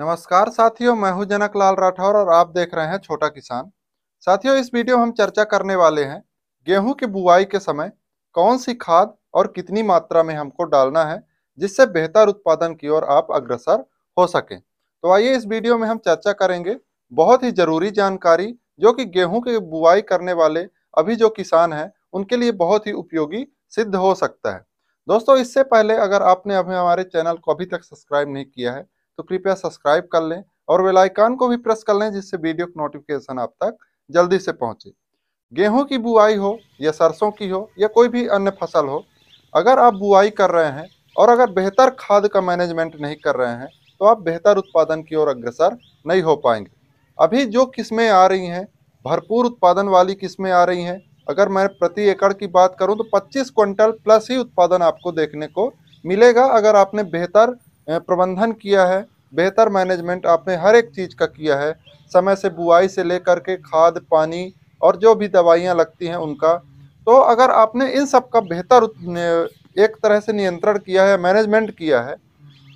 नमस्कार साथियों मैं हूं जनक लाल राठौर और आप देख रहे हैं छोटा किसान साथियों इस वीडियो में हम चर्चा करने वाले हैं गेहूं की बुआई के समय कौन सी खाद और कितनी मात्रा में हमको डालना है जिससे बेहतर उत्पादन की ओर आप अग्रसर हो सकें तो आइए इस वीडियो में हम चर्चा करेंगे बहुत ही जरूरी जानकारी जो कि गेहूं की बुआई करने वाले अभी जो किसान हैं उनके लिए बहुत ही उपयोगी सिद्ध हो सकता है दोस्तों इससे पहले अगर आपने अभी हमारे चैनल को अभी तक सब्सक्राइब नहीं किया है तो कृपया सब्सक्राइब कर लें और वेलाइकॉन को भी प्रेस कर लें जिससे वीडियो का नोटिफिकेशन आप तक जल्दी से पहुंचे गेहूं की बुआई हो या सरसों की हो या कोई भी अन्य फसल हो अगर आप बुआई कर रहे हैं और अगर बेहतर खाद का मैनेजमेंट नहीं कर रहे हैं तो आप बेहतर उत्पादन की ओर अग्रसर नहीं हो पाएंगे अभी जो किस्में आ रही हैं भरपूर उत्पादन वाली किस्में आ रही हैं अगर मैं प्रति एकड़ की बात करूं तो 25 क्विंटल प्लस ही उत्पादन आपको देखने को मिलेगा अगर आपने बेहतर प्रबंधन किया है बेहतर मैनेजमेंट आपने हर एक चीज़ का किया है समय से बुआई से लेकर के खाद पानी और जो भी दवाइयाँ लगती हैं उनका तो अगर आपने इन सब का बेहतर एक तरह से नियंत्रण किया है मैनेजमेंट किया है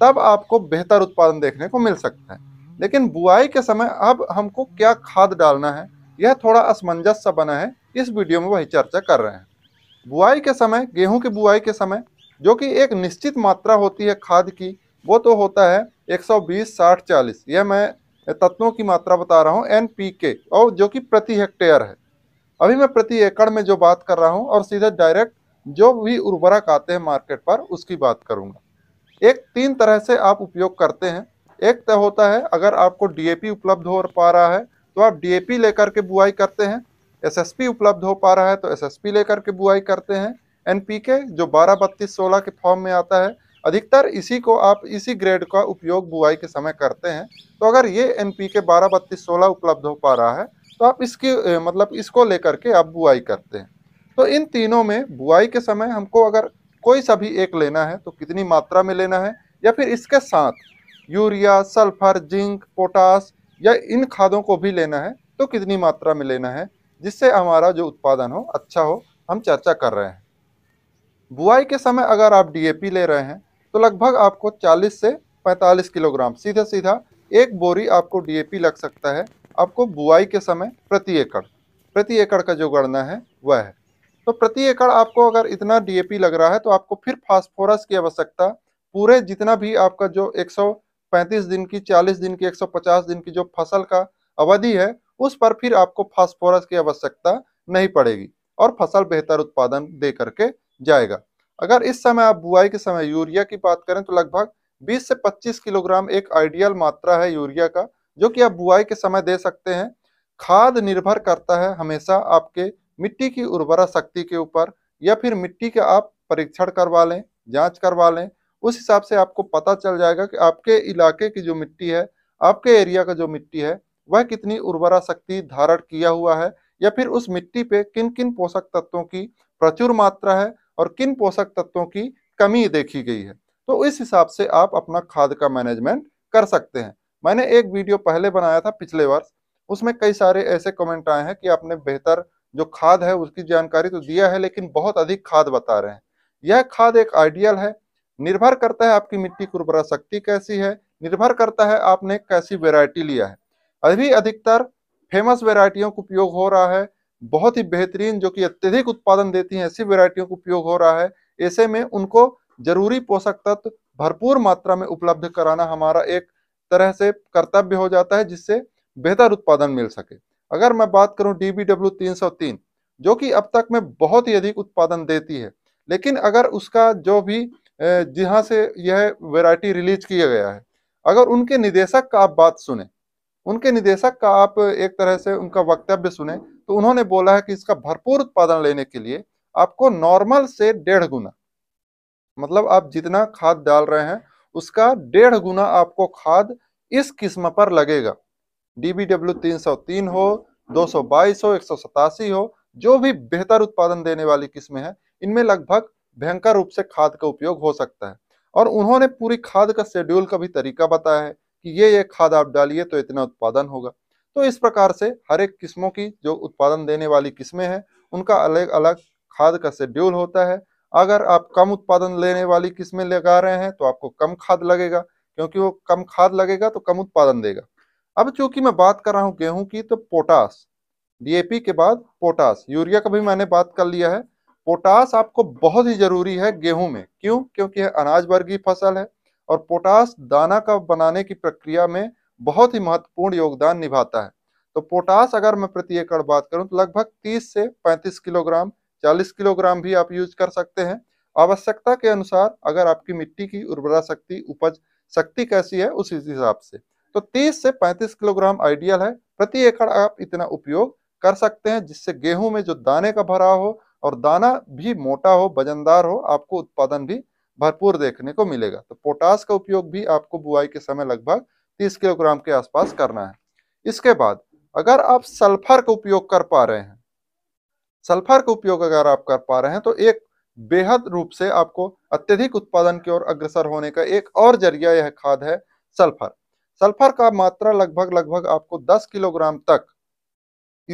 तब आपको बेहतर उत्पादन देखने को मिल सकता है लेकिन बुआई के समय अब हमको क्या खाद डालना है यह थोड़ा असमंजस सा बना है इस वीडियो में वही चर्चा कर रहे हैं बुआई के समय गेहूं की बुआई के समय जो कि एक निश्चित मात्रा होती है खाद की वो तो होता है एक सौ बीस साठ चालीस यह मैं तत्वों की मात्रा बता रहा हूँ एन पी के और जो कि प्रति हेक्टेयर है अभी मैं प्रति एकड़ में जो बात कर रहा हूँ और सीधे डायरेक्ट जो भी उर्वरक आते हैं मार्केट पर उसकी बात करूँगा एक तीन तरह से आप उपयोग करते हैं एक तय तो होता है अगर आपको डीएपी उपलब्ध हो पा रहा है तो आप डीएपी लेकर के बुआई करते हैं एसएसपी उपलब्ध हो पा रहा है तो एसएसपी लेकर के बुआई करते हैं एनपीके जो बारह बत्तीस सोलह के फॉर्म में आता है अधिकतर इसी को आप इसी ग्रेड का उपयोग बुआई के समय करते हैं तो अगर ये एन पी के बारह बत्तीस सोलह उपलब्ध हो पा रहा है तो आप इसकी मतलब इसको लेकर के आप बुआई करते हैं तो इन तीनों में बुआई के समय हमको अगर कोई सा भी एक लेना है तो कितनी मात्रा में लेना है या फिर इसके साथ यूरिया सल्फर जिंक पोटास या इन खादों को भी लेना है तो कितनी मात्रा में लेना है जिससे हमारा जो उत्पादन हो अच्छा हो हम चर्चा कर रहे हैं बुआई के समय अगर आप डीएपी ले रहे हैं तो लगभग आपको 40 से 45 किलोग्राम सीधा सीधा एक बोरी आपको डीएपी लग सकता है आपको बुआई के समय प्रति एकड़ प्रति एकड़ का जो गणना है वह है तो प्रति एकड़ आपको अगर इतना डीएपी लग रहा है तो आपको फिर फास्फोरस की आवश्यकता पूरे जितना भी आपका जो 135 दिन की 40 दिन की 150 दिन की जो फसल का अवधि है उस पर फिर आपको फास्फोरस की आवश्यकता नहीं पड़ेगी और फसल बेहतर उत्पादन दे करके जाएगा अगर इस समय आप बुआई के समय यूरिया की बात करें तो लगभग 20 से 25 किलोग्राम एक आइडियल मात्रा है यूरिया का जो कि आप बुआई के समय दे सकते हैं खाद निर्भर करता है हमेशा आपके मिट्टी की उर्वरा शक्ति के ऊपर या फिर मिट्टी का आप परीक्षण करवा लें जांच करवा लें उस हिसाब से आपको पता चल जाएगा कि आपके इलाके की जो मिट्टी है आपके एरिया का जो मिट्टी है वह कितनी उर्वरा शक्ति धारण किया हुआ है या फिर उस मिट्टी पे किन किन पोषक तत्वों की प्रचुर मात्रा है और किन पोषक तत्वों की कमी देखी गई है तो इस हिसाब से आप अपना खाद का मैनेजमेंट कर सकते हैं मैंने एक वीडियो पहले बनाया था पिछले वर्ष उसमें कई सारे ऐसे कमेंट आए हैं कि आपने बेहतर जो खाद है उसकी जानकारी तो दिया है लेकिन बहुत अधिक खाद बता रहे हैं यह खाद एक आइडियल है निर्भर करता है आपकी मिट्टी की उर्वरा शक्ति कैसी है निर्भर करता है आपने कैसी वेरायटी लिया है अभी अधिकतर फेमस वेरायटियों का उपयोग हो रहा है बहुत ही बेहतरीन जो कि अत्यधिक उत्पादन देती हैं ऐसी वेरायटियों का उपयोग हो रहा है ऐसे में उनको जरूरी पोषक तत्व भरपूर मात्रा में उपलब्ध कराना हमारा एक तरह से कर्तव्य हो जाता है जिससे बेहतर उत्पादन मिल सके अगर मैं बात करूं डी बी डब्ल्यू तीन सौ तीन जो कि अब तक में बहुत ही अधिक उत्पादन देती है लेकिन अगर उसका जो भी जहाँ से यह वैरायटी रिलीज किया गया है अगर उनके निदेशक का आप बात सुने उनके निदेशक का आप एक तरह से उनका वक्तव्य सुने तो उन्होंने बोला है कि इसका भरपूर उत्पादन लेने के लिए आपको नॉर्मल से डेढ़ गुना मतलब आप जितना खाद डाल रहे हैं उसका डेढ़ गुना आपको खाद इस किस्म पर लगेगा डीबीडब्ल्यू तीन सौ तीन हो दो सौ बाईस हो एक सौ सतासी हो जो भी बेहतर उत्पादन देने वाली किस्में हैं इनमें लगभग भयंकर रूप से खाद का उपयोग हो सकता है और उन्होंने पूरी खाद का शेड्यूल का भी तरीका बताया है कि ये ये खाद आप डालिए तो इतना उत्पादन होगा तो इस प्रकार से हर एक किस्मों की जो उत्पादन देने वाली किस्में हैं उनका अलग अलग खाद का शेड्यूल होता है अगर आप कम उत्पादन लेने वाली किस्में लगा रहे हैं तो आपको कम खाद लगेगा क्योंकि वो कम खाद लगेगा तो कम उत्पादन देगा अब चूंकि मैं बात कर रहा हूँ गेहूं की तो पोटास डीएपी के बाद पोटास यूरिया का भी मैंने बात कर लिया है पोटास आपको बहुत ही जरूरी है गेहूं में क्यों क्योंकि यह अनाज वर्गीय फसल है और पोटास दाना का बनाने की प्रक्रिया में बहुत ही महत्वपूर्ण योगदान निभाता है तो पोटास अगर मैं प्रति एकड़ बात करूं तो लगभग 30 से 35 किलोग्राम 40 किलोग्राम भी आप यूज कर सकते हैं आवश्यकता के अनुसार अगर आपकी मिट्टी की उर्वरा शक्ति उपज शक्ति कैसी है उस हिसाब से तो 30 से 35 किलोग्राम आइडियल है प्रति एकड़ आप इतना उपयोग कर सकते हैं जिससे गेहूं में जो दाने का भराव हो और दाना भी मोटा हो वजनदार हो आपको उत्पादन भी भरपूर देखने को मिलेगा तो पोटास का उपयोग भी आपको बुआई के समय लगभग तीस किलोग्राम के आसपास करना है इसके बाद अगर आप सल्फर का उपयोग कर पा रहे हैं सल्फर का उपयोग अगर आप कर पा रहे हैं तो एक बेहद रूप से आपको अत्यधिक उत्पादन की ओर अग्रसर होने का एक और जरिया यह खाद है सल्फर सल्फर का मात्रा लगभग लगभग आपको 10 किलोग्राम तक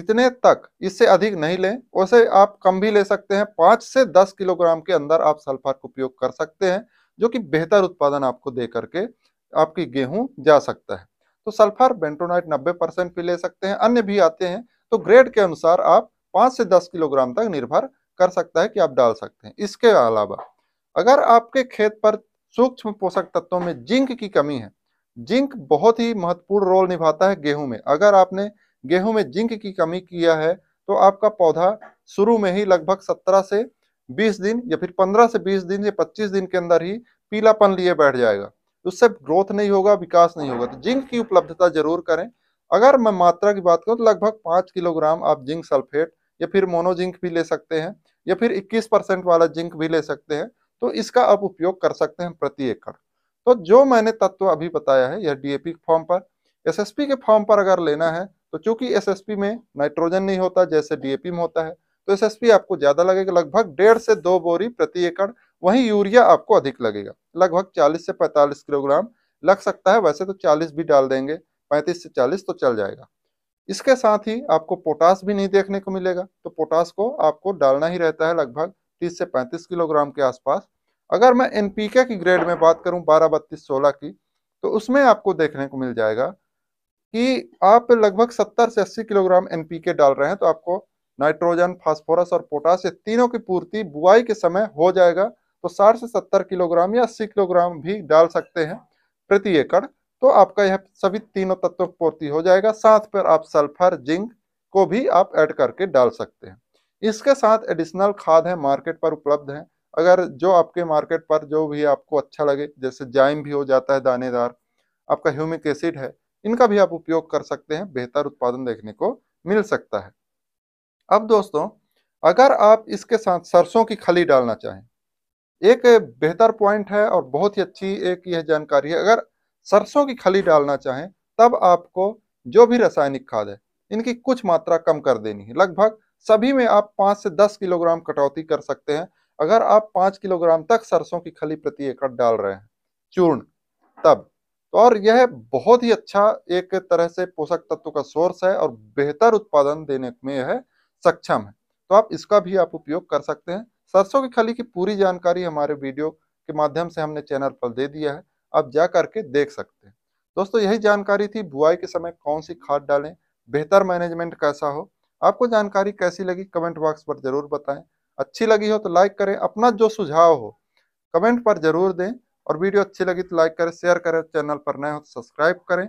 इतने तक इससे अधिक नहीं लें वैसे आप कम भी ले सकते हैं 5 से दस किलोग्राम के अंदर आप सल्फर का उपयोग कर सकते हैं जो कि बेहतर उत्पादन आपको दे करके आपकी गेहूं जा सकता है तो सल्फर बेंटोनाइट 90 परसेंट भी ले सकते हैं अन्य भी आते हैं तो ग्रेड के अनुसार आप 5 से 10 किलोग्राम तक निर्भर कर सकता है कि आप डाल सकते हैं इसके अलावा अगर आपके खेत पर सूक्ष्म पोषक तत्वों में जिंक की कमी है जिंक बहुत ही महत्वपूर्ण रोल निभाता है गेहूं में अगर आपने गेहूं में जिंक की कमी किया है तो आपका पौधा शुरू में ही लगभग 17 से 20 दिन या फिर 15 से 20 दिन या 25 दिन के अंदर ही पीलापन लिए बैठ जाएगा तो उससे ग्रोथ नहीं होगा विकास नहीं होगा तो जिंक की उपलब्धता जरूर करें अगर मैं मात्रा की बात करूँ तो लगभग पाँच किलोग्राम आप जिंक सल्फेट या फिर मोनोजिंक भी ले सकते हैं या फिर 21 परसेंट वाला जिंक भी ले सकते हैं तो इसका आप उपयोग कर सकते हैं प्रति एकड़ तो जो मैंने तत्व अभी बताया है यह डीएपी के फॉर्म पर एसएसपी के फॉर्म पर अगर लेना है तो चूंकि एसएसपी में नाइट्रोजन नहीं होता जैसे डीएपी में होता है तो एसएसपी आपको ज्यादा लगेगा लगभग डेढ़ से दो बोरी प्रति एकड़ वही यूरिया आपको अधिक लगेगा लगभग 40 से 45 किलोग्राम लग सकता है वैसे तो 40 भी डाल देंगे 35 से 40 तो चल जाएगा इसके साथ ही आपको पोटास भी नहीं देखने को मिलेगा तो पोटास को आपको डालना ही रहता है लगभग 30 से 35 किलोग्राम के आसपास अगर मैं एनपीके की ग्रेड में बात करूं बारह बत्तीस सोलह की तो उसमें आपको देखने को मिल जाएगा कि आप लगभग सत्तर से अस्सी किलोग्राम एन डाल रहे हैं तो आपको नाइट्रोजन फास्फोरस और पोटास ये तीनों की पूर्ति बुआई के समय हो जाएगा तो साठ से सत्तर किलोग्राम या अस्सी किलोग्राम भी डाल सकते हैं प्रति एकड़ तो आपका यह सभी तीनों तत्वों की पूर्ति हो जाएगा साथ पर आप सल्फर जिंक को भी आप ऐड करके डाल सकते हैं इसके साथ एडिशनल खाद है मार्केट पर उपलब्ध है अगर जो आपके मार्केट पर जो भी आपको अच्छा लगे जैसे जाइम भी हो जाता है दानेदार आपका ह्यूमिक एसिड है इनका भी आप उपयोग कर सकते हैं बेहतर उत्पादन देखने को मिल सकता है अब दोस्तों अगर आप इसके साथ सरसों की खली डालना चाहें एक बेहतर पॉइंट है और बहुत ही अच्छी एक यह जानकारी है अगर सरसों की खली डालना चाहें तब आपको जो भी रासायनिक खाद है इनकी कुछ मात्रा कम कर देनी है लगभग सभी में आप पाँच से दस किलोग्राम कटौती कर सकते हैं अगर आप पाँच किलोग्राम तक सरसों की खली प्रति एकड़ डाल रहे हैं चूर्ण तब तो और यह बहुत ही अच्छा एक तरह से पोषक तत्व का सोर्स है और बेहतर उत्पादन देने में यह सक्षम है तो आप इसका भी आप उपयोग कर सकते हैं सरसों की खली की पूरी जानकारी हमारे वीडियो के माध्यम से हमने चैनल पर दे दिया है आप जा करके देख सकते हैं दोस्तों यही जानकारी थी बुआई के समय कौन सी खाद डालें बेहतर मैनेजमेंट कैसा हो आपको जानकारी कैसी लगी कमेंट बॉक्स पर जरूर बताएं अच्छी लगी हो तो लाइक करें अपना जो सुझाव हो कमेंट पर जरूर दें और वीडियो अच्छी लगी तो लाइक करें शेयर करें चैनल पर नए हो तो सब्सक्राइब करें